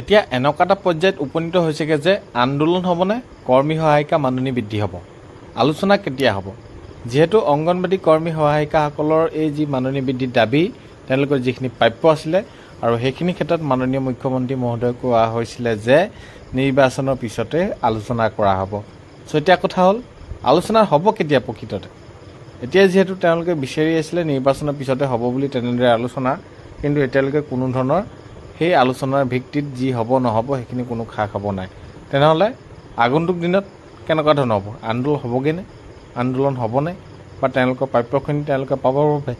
এতিয়া এনেকুৱা এটা পৰ্যায়ত উপনীত হৈছেগৈ যে আন্দোলন হ'বনে কৰ্মী সহায়িকা মাননী বৃদ্ধি হ'ব আলোচনা কেতিয়া হ'ব যিহেতু অংগনবাদী কৰ্মী সহায়িকাসকলৰ এই যি মাননী বৃদ্ধিৰ দাবী তেওঁলোকৰ যিখিনি প্ৰাপ্য আছিলে আৰু সেইখিনি ক্ষেত্ৰত মাননীয় মুখ্যমন্ত্ৰী মহোদয় কোৱা হৈছিলে যে নিৰ্বাচনৰ পিছতে আলোচনা কৰা হ'ব চ' এতিয়া কথা হ'ল আলোচনা হ'ব কেতিয়া প্ৰকৃততে এতিয়া যিহেতু তেওঁলোকে বিচাৰি আছিলে নিৰ্বাচনৰ পিছতে হ'ব বুলি তেনেদৰে আলোচনা কিন্তু এতিয়ালৈকে কোনো ধৰণৰ সেই আলোচনাৰ ভিত্তিত যি হ'ব নহ'ব সেইখিনি কোনো খা খাব নাই তেনেহ'লে আগন্তুক দিনত কেনেকুৱা ধৰণৰ হ'ব আন্দোলন হ'বগৈ নে আন্দোলন হ'বনে বা তেওঁলোকৰ প্ৰাপ্যখিনি তেওঁলোকে পাবৰ বাবে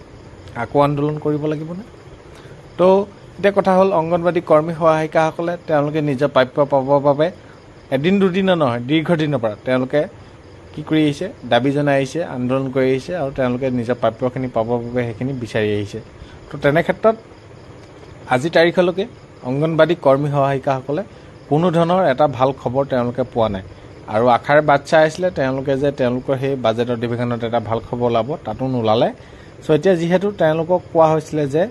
আকৌ আন্দোলন কৰিব লাগিবনে তো এতিয়া কথা হ'ল অংগনবাদী কৰ্মী সহায়িকাসকলে তেওঁলোকে নিজৰ প্ৰাপ্য পাবৰ বাবে এদিন দুদিনৰ নহয় দীৰ্ঘদিনৰ পৰা তেওঁলোকে কি কৰি আহিছে দাবী জনাই আহিছে আন্দোলন কৰি আহিছে আৰু তেওঁলোকে নিজৰ প্ৰাপ্যখিনি পাবৰ বাবে সেইখিনি বিচাৰি আহিছে তো তেনে ক্ষেত্ৰত আজি তাৰিখলৈকে অংগনবাদী কৰ্মী সহায়িকাসকলে কোনো ধৰণৰ এটা ভাল খবৰ তেওঁলোকে পোৱা নাই আৰু আশাৰ বাট চাই আছিলে তেওঁলোকে যে তেওঁলোকৰ সেই বাজেট অধিৱেশনত এটা ভাল খবৰ ওলাব তাতো নোলালে চ' এতিয়া যিহেতু তেওঁলোকক কোৱা হৈছিলে যে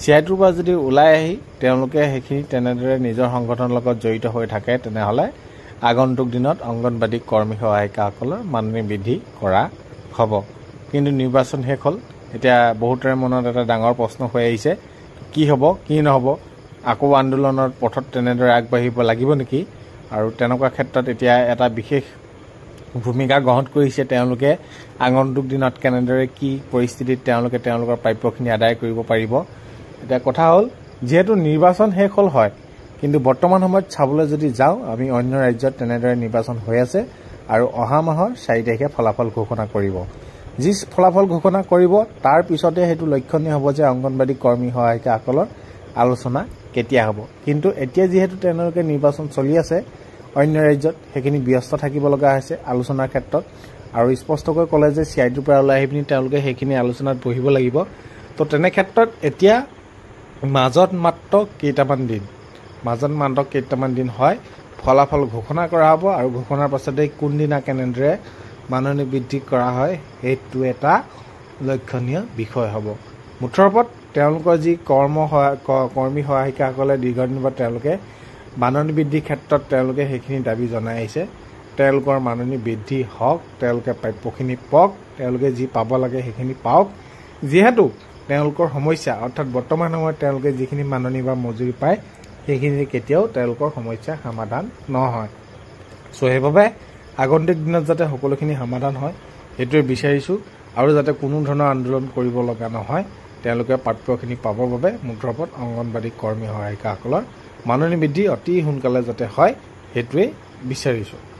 চি আইটোৰ পৰা যদি ওলাই আহি তেওঁলোকে সেইখিনি তেনেদৰে নিজৰ সংগঠনৰ লগত জড়িত হৈ থাকে তেনেহ'লে আগন্তুক দিনত অংগনবাদী কৰ্মী সহায়িকাসকলৰ মাননী বৃদ্ধি কৰা হ'ব কিন্তু নিৰ্বাচন শেষ হ'ল এতিয়া বহুতৰে মনত এটা ডাঙৰ প্ৰশ্ন হৈ আহিছে কি হ'ব কি নহ'ব আকৌ আন্দোলনৰ পথত তেনেদৰে আগবাঢ়িব লাগিব নেকি আৰু তেনেকুৱা ক্ষেত্ৰত এতিয়া এটা বিশেষ ভূমিকা গ্ৰহণ কৰিছে তেওঁলোকে আগন্তুক দিনত কেনেদৰে কি পৰিস্থিতিত তেওঁলোকে তেওঁলোকৰ প্ৰাপ্যখিনি আদায় কৰিব পাৰিব এতিয়া কথা হ'ল যিহেতু নিৰ্বাচন শেষ হ'ল হয় কিন্তু বৰ্তমান সময়ত চাবলৈ যদি যাওঁ আমি অন্য ৰাজ্যত তেনেদৰে নিৰ্বাচন হৈ আছে আৰু অহা মাহৰ চাৰি তাৰিখে ফলাফল ঘোষণা কৰিব যি ফলাফল ঘোষণা কৰিব তাৰ পিছতে সেইটো লক্ষণীয় হ'ব যে অংগনবাদী কৰ্মী সহায়িকাসকলৰ আলোচনা কেতিয়া হ'ব কিন্তু এতিয়া যিহেতু তেওঁলোকে নিৰ্বাচন চলি আছে অন্য ৰাজ্যত সেইখিনি ব্যস্ত থাকিব লগা হৈছে আলোচনাৰ ক্ষেত্ৰত আৰু স্পষ্টকৈ ক'লে যে চি আইটোৰ পৰা ওলাই আহি পিনি তেওঁলোকে সেইখিনি আলোচনাত বহিব লাগিব তো তেনে ক্ষেত্ৰত এতিয়া মাজত মাত্ৰ কেইটামান দিন মাজত মাত্ৰ কেইটামান দিন হয় ফলাফল ঘোষণা কৰা হ'ব আৰু ঘোষণাৰ পাছতেই কোনদিনা কেনেদৰে মাননি বৃদ্ধি কৰা হয় সেইটো এটা লক্ষণীয় বিষয় হ'ব মুঠৰ ওপৰত তেওঁলোকৰ যি কৰ্ম সহায় কৰ্মী সহায়িকাসকলে দীৰ্ঘদিনৰ পৰা তেওঁলোকে মাননি বৃদ্ধিৰ ক্ষেত্ৰত তেওঁলোকে সেইখিনি দাবী জনাই আহিছে তেওঁলোকৰ মাননি বৃদ্ধি হওক তেওঁলোকে প্ৰাপ্যখিনি পাওক তেওঁলোকে যি পাব লাগে সেইখিনি পাওক যিহেতু তেওঁলোকৰ সমস্যা অৰ্থাৎ বৰ্তমান সময়ত তেওঁলোকে যিখিনি মাননি বা মজুৰি পায় সেইখিনি কেতিয়াও তেওঁলোকৰ সমস্যা সমাধান নহয় চ' সেইবাবে আগন্তুক দিনত যাতে সকলোখিনি সমাধান হয় সেইটোৱে বিচাৰিছোঁ আৰু যাতে কোনো ধৰণৰ আন্দোলন কৰিব লগা নহয় তেওঁলোকে প্ৰাপ্যখিনি পাবৰ বাবে মুঠৰ ওপৰত অংগনবাদী কৰ্মী সহায়িকাসকলৰ মাননী বৃদ্ধি অতি সোনকালে যাতে হয় সেইটোৱেই বিচাৰিছোঁ